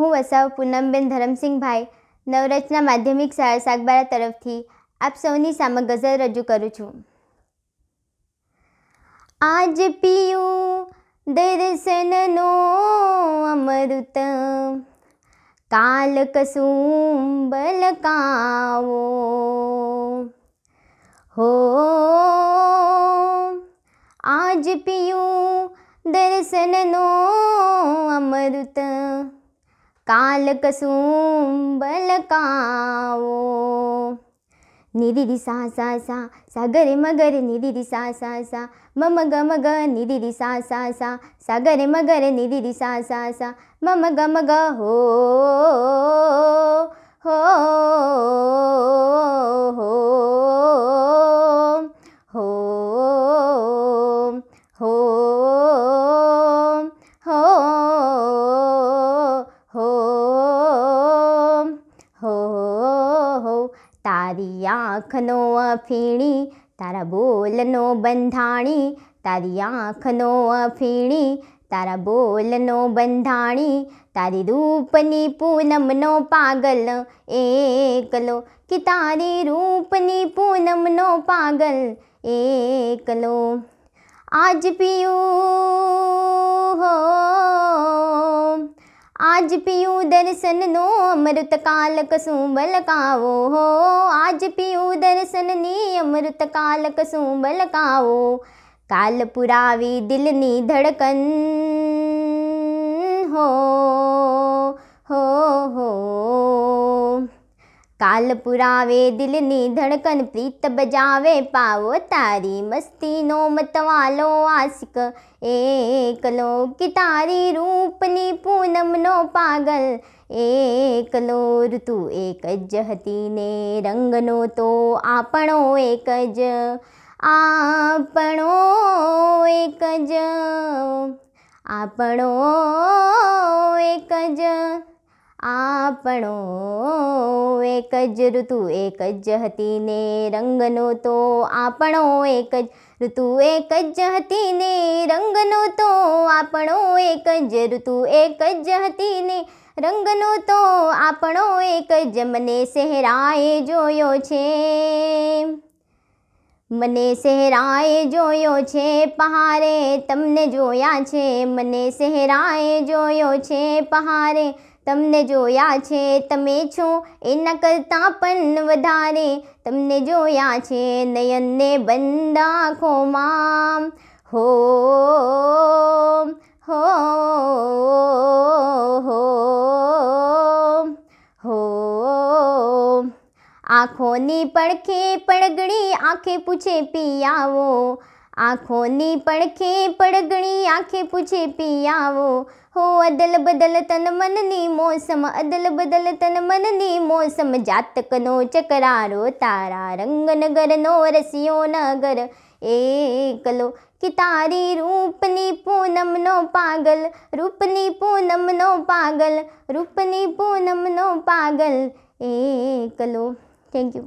હું વસાવ પૂનમબેન ધરમસિંહભાઈ નવરચના માધ્યમિક શાળા સાગબારા તરફથી આપ સૌની સામે ગઝલ રજૂ કરું છું આજ પીયું દર્શનનો અમૃત કાલ કસુંબલ કાવો હો આજ પીયું દર્શનનો અમૃત કાલ કસુંબલ કાવો નિધિ સા સા સા સાગરે મગરે નિધિ સા સા સા મમ ગ મગ નિધિ સા સા સા સાગરે મગરે નિધિ સા સા સા મમ ગ મગ હો તારી આંખનો અફીણી તારા બોલનો બંધાણી તારી આંખનો અફીણી તારા બોલનો બંધાણી તારી રૂપની પૂનમનો પાગલ એકલો કે તારી રૂપની પૂનમનો પાગલ એકલો આજ પીયું આજ પીયું અમૃત અમૃતકાલ કશું બલકાવો હો આજ પીયું અમૃત અમૃતકાલ કશું બલકાવો કાલ પુરાવી દિલની ધડકન હો હો હો કાલ પુરાવે દિલની ધડકન પ્રીત બજાવે પાવો તારી મસ્તીનો મતવાલો આશિક એકલો કે તારી રૂપની પૂનમનો પાગલ એકલો ઋતુ એક જ હતી ને રંગનો તો આપણો એક જ આપણો એક જ આપણો એક જ આપણો એક જ ઋતુ એક જ હતી ને રંગનો તો આપણો એક જ ઋતુ એક જ હતી ને રંગનો તો આપણો એક જ ઋતુ એક જ હતી ને રંગનો તો આપણો એક જ મને સહેરાએ જોયો છે મને સહેરાએ જોયો છે પહારે તમને જોયા છે મને સહેરાએ જોયો છે પહારે તમને જોયા છે તમે છો એના કરતાં પણ વધારે તમને જોયા છે નયનને બંધ આંખોમાં હો હો હો હો આંખોની પડખે પડગડી આંખે પૂછે પિયાવો આંખોની પડખે પડગણી આંખે પૂછે પિયાવો હો અદલ બદલ તન મનની મોસમ અદલ બદલ તન મનની મોસમ જાતકનો ચકરારો તારા રંગનગરનો રસિયો નગર એકલો કે તારી રૂપની પૂનમનો પાગલ રૂપની પૂનમનો પાગલ રૂપની પૂનમનો પાગલ એકલો થેન્ક યુ